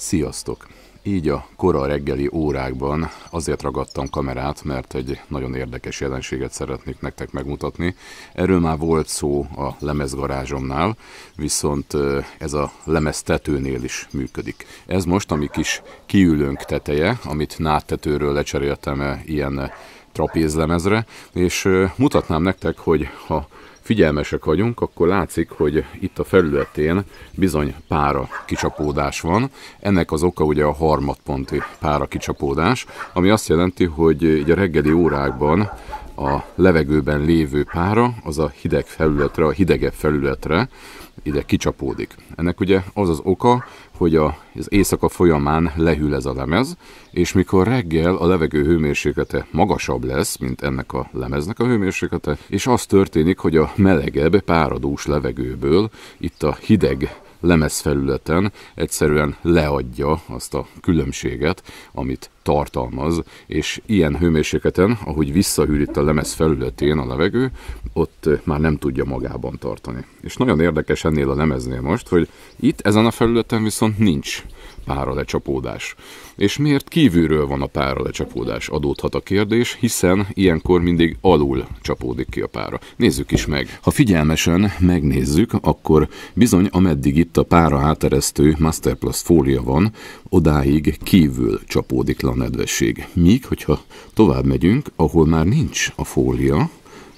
Sziasztok! Így a kora reggeli órákban azért ragadtam kamerát, mert egy nagyon érdekes jelenséget szeretnék nektek megmutatni. Erről már volt szó a lemezgarázsomnál, viszont ez a lemez tetőnél is működik. Ez most a mi kis kiülőnk teteje, amit náttetőről lecseréltem ilyen trapézlemezre, és mutatnám nektek, hogy ha figyelmesek vagyunk, akkor látszik, hogy itt a felületén bizony pára kicsapódás van. Ennek az oka ugye a harmadponti pára kicsapódás, ami azt jelenti, hogy a reggeli órákban a levegőben lévő pára az a hideg felületre, a hidegebb felületre ide kicsapódik. Ennek ugye az az oka, hogy az éjszaka folyamán lehűl ez a lemez, és mikor reggel a levegő hőmérséklete magasabb lesz, mint ennek a lemeznek a hőmérséklete, és az történik, hogy a melegebb, páradós levegőből itt a hideg lemezfelületen egyszerűen leadja azt a különbséget, amit tartalmaz, és ilyen hőmérsékleten, ahogy visszahűl a lemez felületén a levegő, ott eh, már nem tudja magában tartani. És nagyon érdekes ennél a lemeznél most, hogy itt ezen a felületen viszont nincs páralecsapódás. És miért kívülről van a páralecsapódás? Adódhat a kérdés, hiszen ilyenkor mindig alul csapódik ki a pára. Nézzük is meg. Ha figyelmesen megnézzük, akkor bizony ameddig itt a pára áteresztő Plus fólia van, odáig kívül csapódik le a nedvesség. Míg, hogyha tovább megyünk, ahol már nincs a fólia,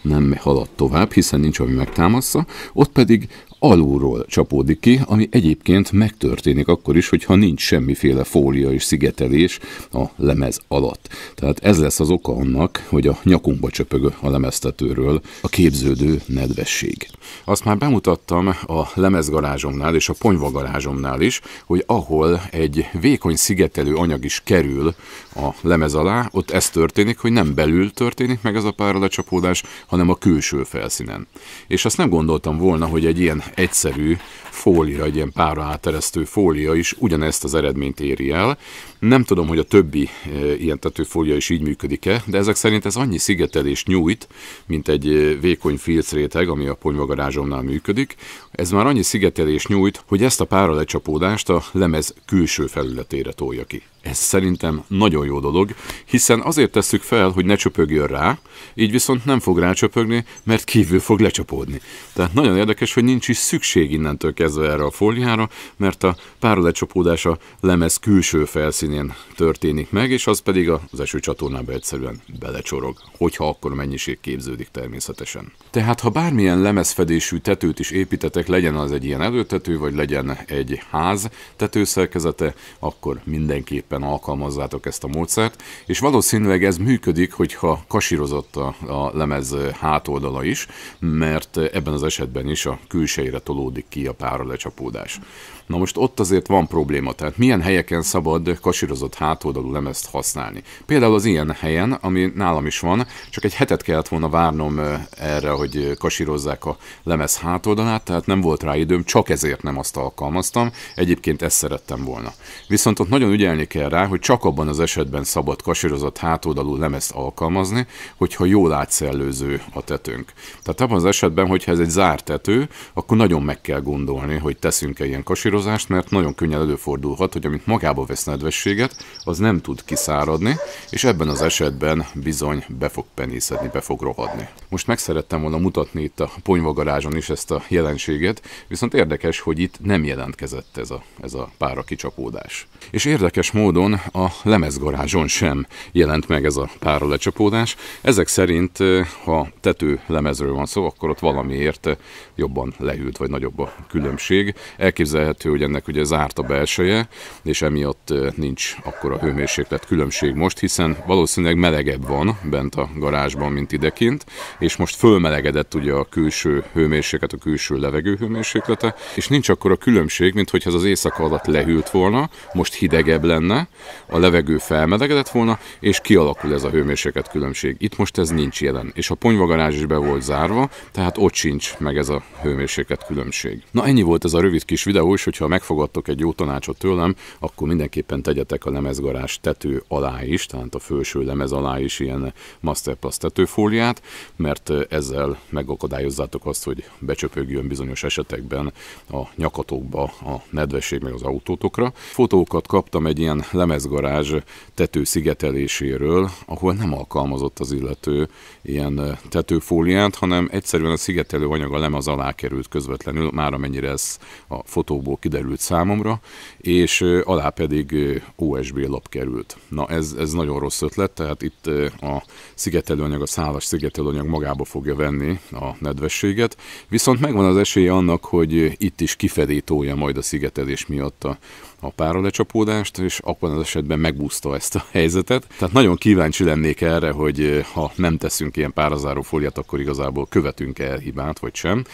nem halad tovább, hiszen nincs, ami megtámaszza, ott pedig alulról csapódik ki, ami egyébként megtörténik akkor is, hogyha nincs semmiféle fólia és szigetelés a lemez alatt. Tehát ez lesz az oka annak, hogy a nyakunkba csöpög a lemeztetőről a képződő nedvesség. Azt már bemutattam a lemezgarázsomnál és a ponyvagarázsomnál is, hogy ahol egy vékony szigetelő anyag is kerül a lemez alá, ott ez történik, hogy nem belül történik meg ez a páralecsapódás, hanem a külső felszínen. És azt nem gondoltam volna, hogy egy ilyen egyszerű fólia, egy ilyen pára áteresztő fólia is ugyanezt az eredményt éri el. Nem tudom, hogy a többi e, ilyen tetőfólia is így működik-e, de ezek szerint ez annyi szigetelést nyújt, mint egy e, vékony filcréteg, ami a ponyvagarázsomnál működik. Ez már annyi szigetelést nyújt, hogy ezt a pára lecsapódást a lemez külső felületére tolja ki. Ez szerintem nagyon jó dolog, hiszen azért tesszük fel, hogy ne csöpögjön rá, így viszont nem fog rácsöpögni, mert kívül fog lecsapódni. Tehát nagyon érdekes, hogy nincs is szükség innentől megérkezve erre a fóliára, mert a párolecsapódás a lemez külső felszínén történik meg, és az pedig az esőcsatornába egyszerűen belecsorog, hogyha akkor mennyiség képződik természetesen. Tehát ha bármilyen lemezfedésű tetőt is építetek, legyen az egy ilyen előtető, vagy legyen egy ház tetőszerkezete, akkor mindenképpen alkalmazzátok ezt a módszert, és valószínűleg ez működik, hogyha kasírozott a, a lemez hátoldala is, mert ebben az esetben is a külsejére tolódik ki a pár ára lecsapódás. Na most ott azért van probléma, tehát milyen helyeken szabad kasírozott hátoldalú lemezt használni. Például az ilyen helyen, ami nálam is van, csak egy hetet kellett volna várnom erre, hogy kasírozzák a lemez hátoldalát, tehát nem volt rá időm, csak ezért nem azt alkalmaztam, egyébként ezt szerettem volna. Viszont ott nagyon ügyelni kell rá, hogy csak abban az esetben szabad kasírozott hátoldalú lemezt alkalmazni, hogyha jól átszellőző a tetőnk. Tehát abban az esetben, hogyha ez egy zárt tető, akkor nagyon meg kell gondolni, igazolni, hogy teszünk-e ilyen kasírozást, mert nagyon könnyen előfordulhat, hogy amit magába vesz nedvességet, az nem tud kiszáradni, és ebben az esetben bizony be fog penészedni, be fog rohadni. Most meg szerettem volna mutatni itt a ponyvagarázson is ezt a jelenséget, viszont érdekes, hogy itt nem jelentkezett ez a, ez a pára kicsapódás. És érdekes módon a lemezgarázson sem jelent meg ez a pára lecsapódás. Ezek szerint, ha tető lemezről van szó, akkor ott valamiért jobban lehűlt, vagy nagyobb a külön különbség. Elképzelhető, hogy ennek ugye zárt a belseje, és emiatt nincs akkora hőmérséklet különbség most, hiszen valószínűleg melegebb van bent a garázsban, mint idekint, és most fölmelegedett ugye a külső hőmérséklet, a külső levegő hőmérséklete, és nincs akkora különbség, mint hogyha az éjszaka alatt lehűlt volna, most hidegebb lenne, a levegő felmelegedett volna, és kialakul ez a hőmérséklet különbség. Itt most ez nincs jelen, és a ponyvagarázs is be volt zárva, tehát ott sincs meg ez a hőmérséklet különbség. Na ennyi Ennyi volt ez a rövid kis videó, és hogyha megfogadtok egy jó tanácsot tőlem, akkor mindenképpen tegyetek a lemezgarázs tető alá is, tehát a felső lemez alá is ilyen Masterplus tetőfóliát, mert ezzel megakadályozzátok azt, hogy becsöpögjön bizonyos esetekben a nyakatokba a nedvesség meg az autótokra. Fotókat kaptam egy ilyen lemezgarázs tető szigeteléséről, ahol nem alkalmazott az illető ilyen tetőfóliát, hanem egyszerűen a szigetelő anyag a lemez alá került közvetlenül, már amennyire ez a fotóból kiderült számomra, és alá pedig OSB lap került. Na ez, ez nagyon rossz ötlet, tehát itt a szigetelőanyag, a szálas szigetelőanyag magába fogja venni a nedvességet, viszont megvan az esély annak, hogy itt is kifelé tolja majd a szigetelés miatt a, a páralecsapódást, és akkor az esetben megbúzta ezt a helyzetet. Tehát nagyon kíváncsi lennék erre, hogy ha nem teszünk ilyen párazáró fóliát, akkor igazából követünk el hibát, vagy sem.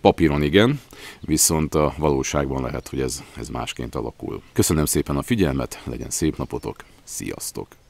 Papíron igen, viszont a valóságban lehet, hogy ez, ez másként alakul. Köszönöm szépen a figyelmet, legyen szép napotok, sziasztok!